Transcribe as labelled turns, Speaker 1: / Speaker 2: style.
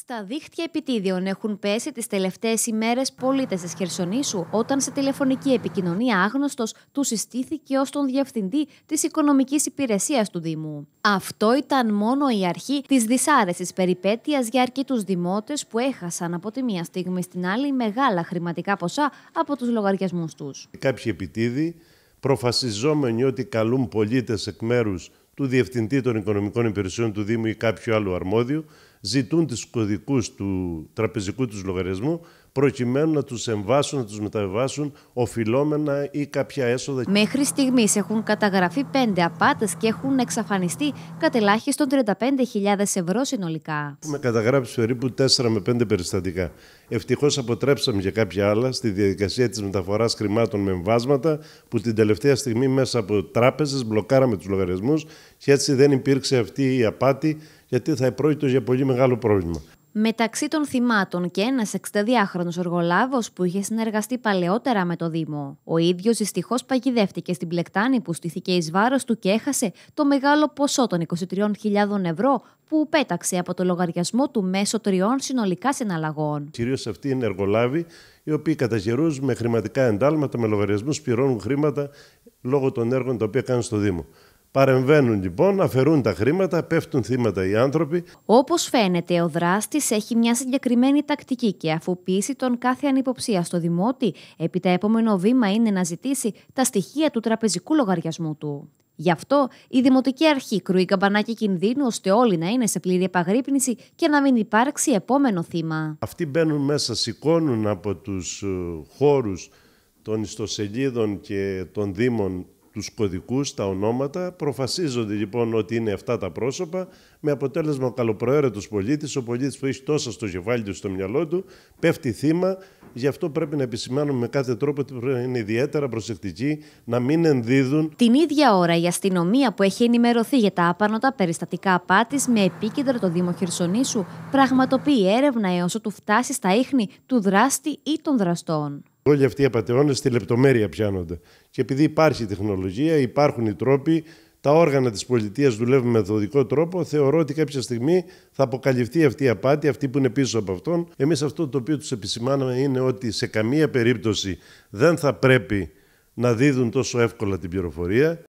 Speaker 1: Στα δίχτυα επιτίδιων έχουν πέσει τις τελευταίες ημέρες πολίτες της Χερσονήσου όταν σε τηλεφωνική επικοινωνία άγνωστος του συστήθηκε ως τον διευθυντή της Οικονομικής Υπηρεσίας του Δήμου. Αυτό ήταν μόνο η αρχή της δυσάρεσης περιπέτειας για αρκετούς δημότες που έχασαν από τη μία στιγμή στην άλλη μεγάλα χρηματικά ποσά από τους λογαριασμούς τους.
Speaker 2: Κάποιοι επιτίδιοι, προφασιζόμενοι ότι καλούν πολίτες εκ μέρους του Διευθυντή των Οικονομικών Υπηρεσιών του Δήμου ή κάποιου άλλου αρμόδιου, ζητούν τις κωδικούς του τραπεζικού τους λογαριασμού προκειμένου να τους εμβάσουν, να τους μεταβάσουν οφειλόμενα ή κάποια έσοδα.
Speaker 1: Μέχρι στιγμής έχουν καταγραφεί πέντε απάτες και έχουν εξαφανιστεί κατελάχιστον 35.000 ευρώ συνολικά.
Speaker 2: Έχουμε καταγράψει περίπου 4 με 5 περιστατικά. Ευτυχώς αποτρέψαμε και κάποια άλλα στη διαδικασία της μεταφοράς χρημάτων με εμβάσματα που την τελευταία στιγμή μέσα από τράπεζες μπλοκάραμε τους λογαριασμούς και έτσι δεν υπήρξε αυτή η απάτη γιατί θα επρόκειτο για πολύ μεγάλο πρόβλημα.
Speaker 1: Μεταξύ των θυμάτων και ένας 62χρονο εργολάβο που είχε συνεργαστεί παλαιότερα με το Δήμο. Ο ίδιος δυστυχώς παγιδεύτηκε στην πλεκτάνη που στήθηκε εις βάρος του και έχασε το μεγάλο ποσό των 23.000 ευρώ που πέταξε από το λογαριασμό του μέσω τριών συνολικά συναλλαγών.
Speaker 2: Κυρίως αυτοί είναι εργολάβοι οι οποίοι κατά καιρούς με χρηματικά εντάλματα, με λογαριασμούς πληρώνουν χρήματα λόγω των έργων τα οποία κάνουν στο Δήμο. Παρεμβαίνουν λοιπόν, αφαιρούν τα χρήματα, πέφτουν θύματα οι άνθρωποι.
Speaker 1: Όπως φαίνεται, ο δράστης έχει μια συγκεκριμένη τακτική και αφού πείσει τον κάθε ανυποψία στο δημότη, επόμενο βήμα είναι να ζητήσει τα στοιχεία του τραπεζικού λογαριασμού του. Γι' αυτό η Δημοτική Αρχή κρούει καμπανάκι κινδύνου ώστε όλοι να είναι σε πλήρη επαγρύπνηση και να μην υπάρξει επόμενο θύμα.
Speaker 2: Αυτοί μπαίνουν μέσα, σηκώνουν από τους ε, χώρους των ιστοσελίδων και των Δήμων τους κωδικούς, τα ονόματα. Προφασίζονται λοιπόν ότι είναι αυτά τα πρόσωπα με αποτέλεσμα ο καλοπροαίρετος πολίτης, ο πολίτης που έχει τόσα στο κεφάλι του στο μυαλό του, πέφτει θύμα. Γι' αυτό πρέπει να επισημάνουμε με κάθε τρόπο ότι είναι ιδιαίτερα προσεκτικοί, να μην ενδίδουν.
Speaker 1: Την ίδια ώρα η αστυνομία που έχει ενημερωθεί για τα άπανοτα περιστατικά απάτης με επίκεντρο το Δήμο Χερσονήσου πραγματοποιεί έρευνα έως ότου φτάσει στα ίχνη του δράστη ή των δραστών.
Speaker 2: Όλοι αυτοί οι απαταιώνες στη λεπτομέρεια πιάνονται. Και επειδή υπάρχει τεχνολογία, υπάρχουν οι τρόποι, τα όργανα της πολιτείας δουλεύουν με μεθοδικό τρόπο, θεωρώ ότι κάποια στιγμή θα αποκαλυφθεί αυτή η απάτη, αυτή που είναι πίσω από αυτόν. Εμείς αυτό το οποίο τους επισημάναμε είναι ότι σε καμία περίπτωση δεν θα πρέπει να δίδουν τόσο εύκολα την πληροφορία.